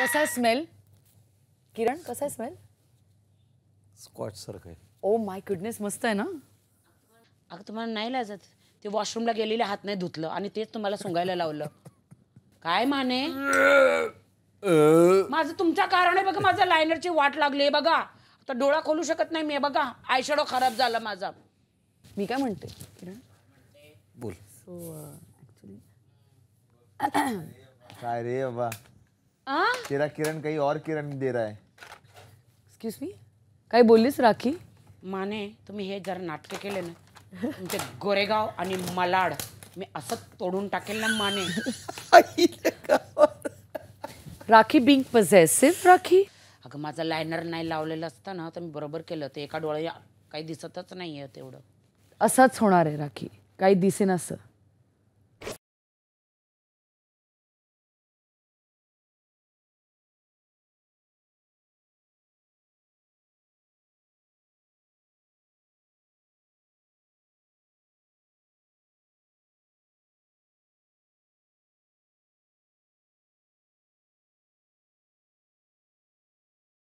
कसा स्मेल किरण कसा आहे स्मेल स्कॉच सारखं आहे ओ माय गुडनेस मस्त आहे ना अगं तुम्हाला नाही लाजत ते वॉशरूमला गेलेले हात नाही धुतलं आणि तेच तुम्हाला सुंगायला लावलं काय माने माझं तुमच्या आहे बघा माझा लायनरची वाट लागली आहे बघा आता डोळा खोलू शकत नाही मी बघा आयशॅडो खराब झाला माझा मी काय म्हणते किरण बोल सो ऍक्च्युली uh, काय रे बाबा तेरा किरण काही और किरण दे रहा है एक्सक्यूज मी काय बोललीस राखी माने तुम्ही हे जर नाटक केले ना तुमचे गोरेगाव आणि मलाड मी असं तोडून टाकेल ना माने राखी बिंग पझेसिव्ह राखी अगं माझा लायनर नाही लावलेलं असतं ना तर मी बरोबर केलं ते एका डोळ्या काही दिसतच नाही आहे तेवढं असंच होणार आहे राखी काही दिसेन असं